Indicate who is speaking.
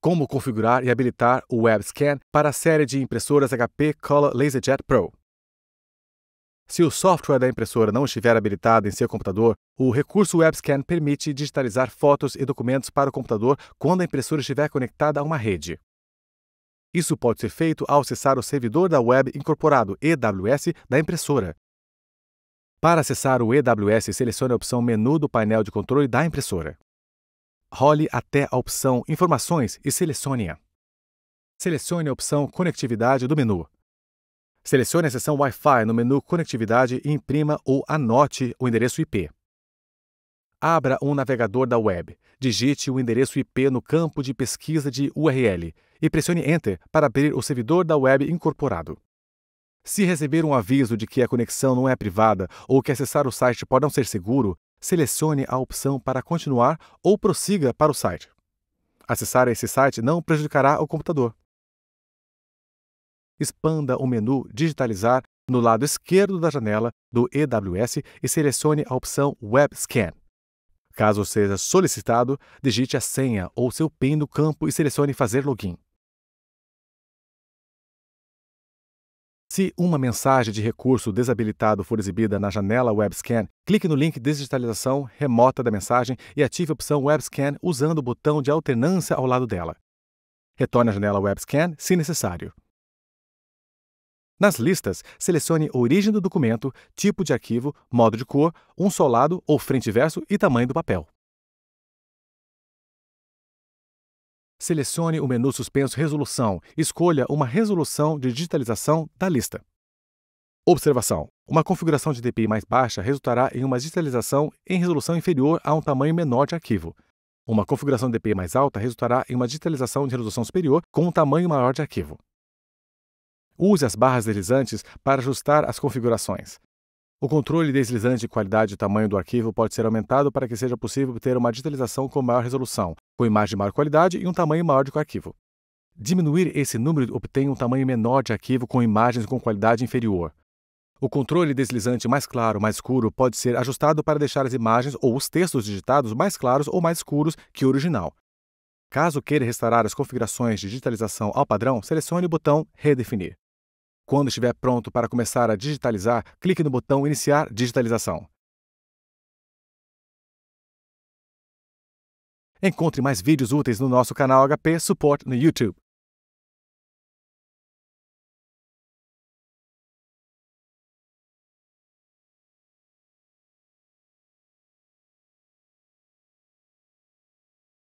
Speaker 1: como configurar e habilitar o WebScan para a série de impressoras HP Color LaserJet Pro. Se o software da impressora não estiver habilitado em seu computador, o recurso WebScan permite digitalizar fotos e documentos para o computador quando a impressora estiver conectada a uma rede. Isso pode ser feito ao acessar o servidor da web incorporado EWS da impressora. Para acessar o EWS, selecione a opção Menu do painel de controle da impressora. Role até a opção Informações e selecione-a. Selecione a opção Conectividade do menu. Selecione a seção Wi-Fi no menu Conectividade e imprima ou anote o endereço IP. Abra um navegador da web, digite o endereço IP no campo de pesquisa de URL e pressione Enter para abrir o servidor da web incorporado. Se receber um aviso de que a conexão não é privada ou que acessar o site pode não ser seguro, selecione a opção para continuar ou prossiga para o site. Acessar esse site não prejudicará o computador. Expanda o menu Digitalizar no lado esquerdo da janela do EWS e selecione a opção Web Scan. Caso seja solicitado, digite a senha ou seu PIN no campo e selecione Fazer Login. Se uma mensagem de recurso desabilitado for exibida na janela WebScan, clique no link Digitalização Remota da mensagem e ative a opção WebScan usando o botão de alternância ao lado dela. Retorne à janela WebScan se necessário. Nas listas, selecione origem do documento, tipo de arquivo, modo de cor, um só lado ou frente e verso e tamanho do papel. Selecione o menu suspenso Resolução. Escolha uma resolução de digitalização da lista. Observação: Uma configuração de DPI mais baixa resultará em uma digitalização em resolução inferior a um tamanho menor de arquivo. Uma configuração de DPI mais alta resultará em uma digitalização de resolução superior com um tamanho maior de arquivo. Use as barras deslizantes para ajustar as configurações. O controle deslizante de qualidade e tamanho do arquivo pode ser aumentado para que seja possível obter uma digitalização com maior resolução, com imagem de maior qualidade e um tamanho maior do arquivo. Diminuir esse número obtém um tamanho menor de arquivo com imagens com qualidade inferior. O controle deslizante mais claro, mais escuro pode ser ajustado para deixar as imagens ou os textos digitados mais claros ou mais escuros que o original. Caso queira restaurar as configurações de digitalização ao padrão, selecione o botão Redefinir. Quando estiver pronto para começar a digitalizar, clique no botão Iniciar digitalização. Encontre mais vídeos úteis no nosso canal HP Support no YouTube.